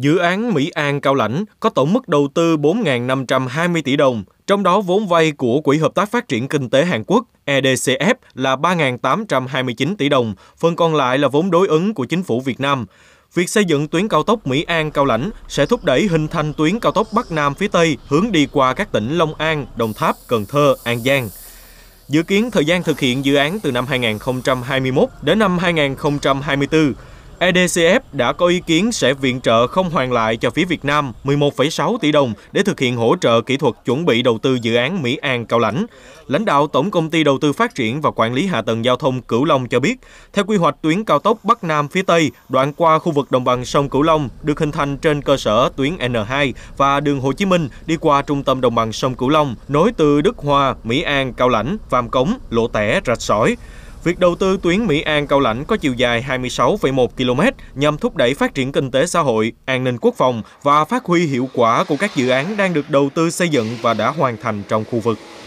Dự án Mỹ An Cao Lãnh có tổng mức đầu tư 4.520 tỷ đồng, trong đó vốn vay của Quỹ Hợp tác Phát triển Kinh tế Hàn Quốc EDCF là 3.829 tỷ đồng, phần còn lại là vốn đối ứng của chính phủ Việt Nam. Việc xây dựng tuyến cao tốc Mỹ An Cao Lãnh sẽ thúc đẩy hình thành tuyến cao tốc Bắc Nam phía Tây hướng đi qua các tỉnh Long An, Đồng Tháp, Cần Thơ, An Giang. Dự kiến thời gian thực hiện dự án từ năm 2021 đến năm 2024, EDCF đã có ý kiến sẽ viện trợ không hoàn lại cho phía Việt Nam 11,6 tỷ đồng để thực hiện hỗ trợ kỹ thuật chuẩn bị đầu tư dự án Mỹ An Cao Lãnh. Lãnh đạo Tổng Công ty Đầu tư Phát triển và Quản lý Hạ tầng Giao thông Cửu Long cho biết, theo quy hoạch tuyến cao tốc Bắc Nam phía Tây, đoạn qua khu vực đồng bằng sông Cửu Long được hình thành trên cơ sở tuyến N2 và đường Hồ Chí Minh đi qua trung tâm đồng bằng sông Cửu Long, nối từ Đức Hòa, Mỹ An, Cao Lãnh, Vàm Cống, Lộ Tẻ, Rạch Sỏi. Việc đầu tư tuyến Mỹ An Cao Lãnh có chiều dài 26,1 km nhằm thúc đẩy phát triển kinh tế xã hội, an ninh quốc phòng và phát huy hiệu quả của các dự án đang được đầu tư xây dựng và đã hoàn thành trong khu vực.